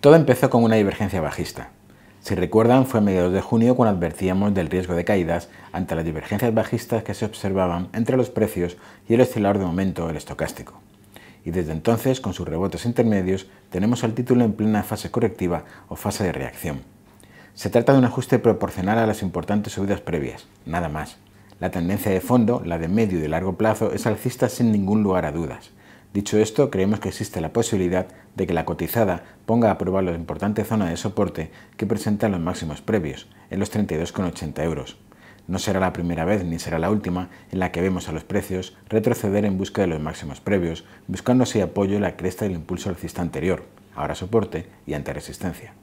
Todo empezó con una divergencia bajista. Si recuerdan, fue a mediados de junio cuando advertíamos del riesgo de caídas ante las divergencias bajistas que se observaban entre los precios y el oscilador de momento, el estocástico. Y desde entonces, con sus rebotes intermedios, tenemos al título en plena fase correctiva o fase de reacción. Se trata de un ajuste proporcional a las importantes subidas previas, nada más. La tendencia de fondo, la de medio y largo plazo, es alcista sin ningún lugar a dudas. Dicho esto, creemos que existe la posibilidad de que la cotizada ponga a prueba la importante zona de soporte que presenta los máximos previos, en los 32,80 euros. No será la primera vez ni será la última en la que vemos a los precios retroceder en busca de los máximos previos, buscando apoyo en la cresta del impulso alcista anterior, ahora soporte y ante resistencia.